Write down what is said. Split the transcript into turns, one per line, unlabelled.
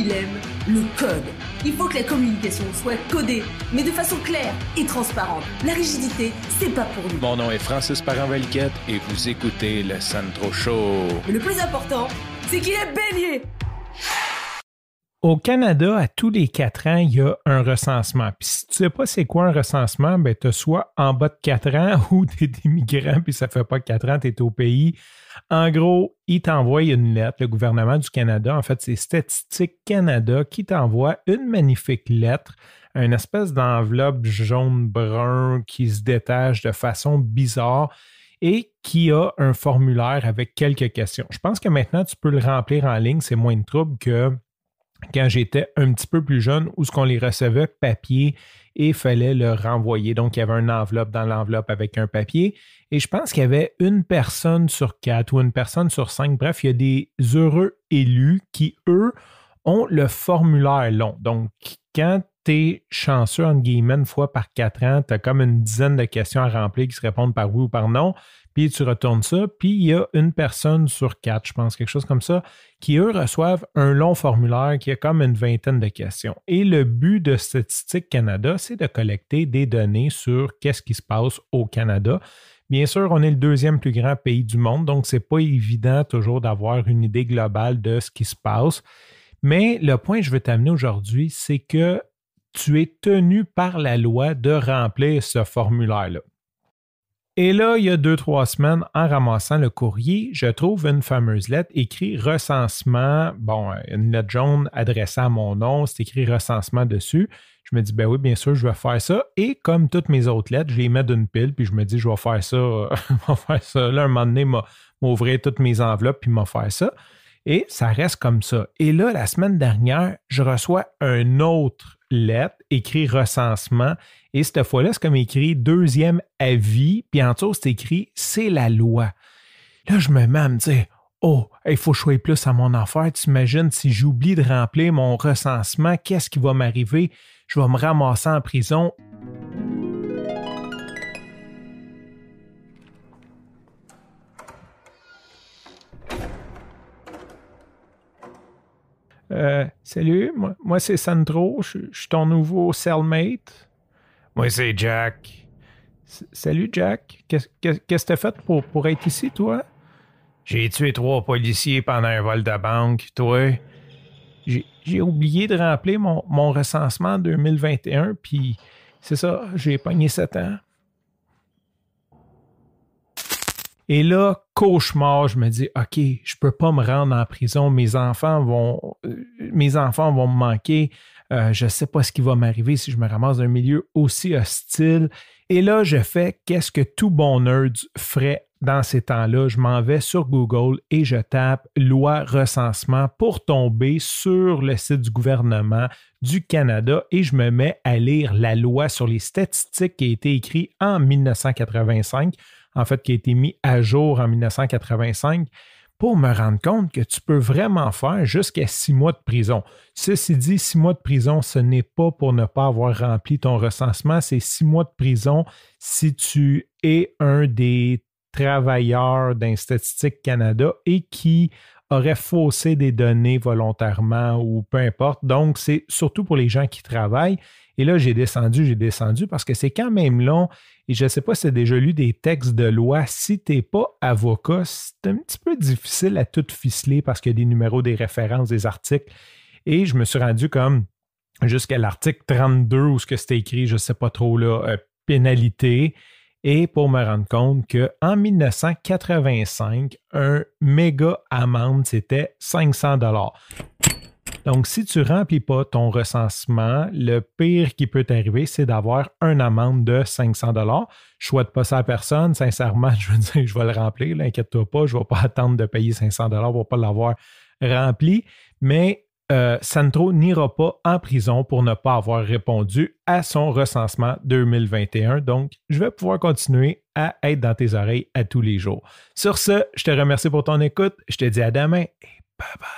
il aime le code. Il faut que la communication soit codée, mais de façon claire et transparente. La rigidité, c'est pas pour nous. Mon nom est Francis parent et vous écoutez le Sandro Show. Mais le plus important, c'est qu'il est bélier au Canada, à tous les quatre ans, il y a un recensement. Puis si tu sais pas c'est quoi un recensement, ben tu soit en bas de quatre ans ou tu es des puis ça fait pas quatre ans, tu es au pays. En gros, il t'envoie une lettre, le gouvernement du Canada, en fait, c'est Statistique Canada qui t'envoie une magnifique lettre, une espèce d'enveloppe jaune-brun qui se détache de façon bizarre et qui a un formulaire avec quelques questions. Je pense que maintenant, tu peux le remplir en ligne, c'est moins de trouble que quand j'étais un petit peu plus jeune, où ce qu'on les recevait papier et fallait le renvoyer. Donc, il y avait une enveloppe dans l'enveloppe avec un papier. Et je pense qu'il y avait une personne sur quatre ou une personne sur cinq. Bref, il y a des heureux élus qui, eux, ont le formulaire long. Donc, quand t'es chanceux, en guillemets, une fois par quatre ans, tu as comme une dizaine de questions à remplir qui se répondent par oui ou par non, puis tu retournes ça, puis il y a une personne sur quatre, je pense, quelque chose comme ça, qui, eux, reçoivent un long formulaire qui a comme une vingtaine de questions. Et le but de Statistique Canada, c'est de collecter des données sur qu'est-ce qui se passe au Canada. Bien sûr, on est le deuxième plus grand pays du monde, donc n'est pas évident toujours d'avoir une idée globale de ce qui se passe. Mais le point que je veux t'amener aujourd'hui, c'est que tu es tenu par la loi de remplir ce formulaire-là. Et là, il y a deux, trois semaines, en ramassant le courrier, je trouve une fameuse lettre écrite recensement, bon, une lettre jaune adressée à mon nom, c'est écrit recensement dessus. Je me dis, ben oui, bien sûr, je vais faire ça. Et comme toutes mes autres lettres, je les mets d'une pile, puis je me dis, je vais faire ça, je vais faire ça. Là, un moment donné, m'ouvrir toutes mes enveloppes, puis m'a faire ça. Et ça reste comme ça. Et là, la semaine dernière, je reçois un autre lettre écrit recensement. Et cette fois-là, c'est comme écrit deuxième avis. Puis en dessous, c'est écrit c'est la loi. Là, je me mets à me dire Oh, il faut jouer plus à mon affaire. imagines si j'oublie de remplir mon recensement, qu'est-ce qui va m'arriver? Je vais me ramasser en prison Euh, salut, moi, c'est Sandro, je, suis ton nouveau cellmate. Moi c'est Jack. Salut Jack, qu'est-ce que t'as fait pour, pour être ici, toi? J'ai tué trois policiers pendant un vol de banque, toi. J'ai oublié de remplir mon, mon recensement 2021, puis c'est ça, j'ai pogné 7 ans. Et là, cauchemar, je me dis, OK, je ne peux pas me rendre en prison. Mes enfants vont, euh, mes enfants vont me manquer. Euh, je ne sais pas ce qui va m'arriver si je me ramasse dans un milieu aussi hostile. Et là, je fais qu'est-ce que tout bon nerd ferait dans ces temps-là. Je m'en vais sur Google et je tape loi recensement pour tomber sur le site du gouvernement du Canada et je me mets à lire la loi sur les statistiques qui a été écrite en 1985 en fait, qui a été mis à jour en 1985 pour me rendre compte que tu peux vraiment faire jusqu'à six mois de prison. Ceci dit, six mois de prison, ce n'est pas pour ne pas avoir rempli ton recensement, c'est six mois de prison si tu es un des travailleurs Statistique Canada et qui aurait faussé des données volontairement ou peu importe. Donc, c'est surtout pour les gens qui travaillent. Et là, j'ai descendu, j'ai descendu parce que c'est quand même long. Et je ne sais pas si tu as déjà lu des textes de loi. Si tu n'es pas avocat, c'est un petit peu difficile à tout ficeler parce qu'il y a des numéros, des références, des articles. Et je me suis rendu comme jusqu'à l'article 32 ou ce que c'était écrit, je ne sais pas trop, là, euh, pénalité et pour me rendre compte qu'en 1985, un méga amende, c'était 500 dollars. Donc, si tu remplis pas ton recensement, le pire qui peut t'arriver, c'est d'avoir un amende de 500 dollars. Je souhaite pas ça à personne. Sincèrement, je veux dire, je vais le remplir. Inquiète-toi pas, je vais pas attendre de payer 500 dollars pour pas l'avoir rempli. Mais euh, Santro n'ira pas en prison pour ne pas avoir répondu à son recensement 2021. Donc, je vais pouvoir continuer à être dans tes oreilles à tous les jours. Sur ce, je te remercie pour ton écoute. Je te dis à demain et bye bye.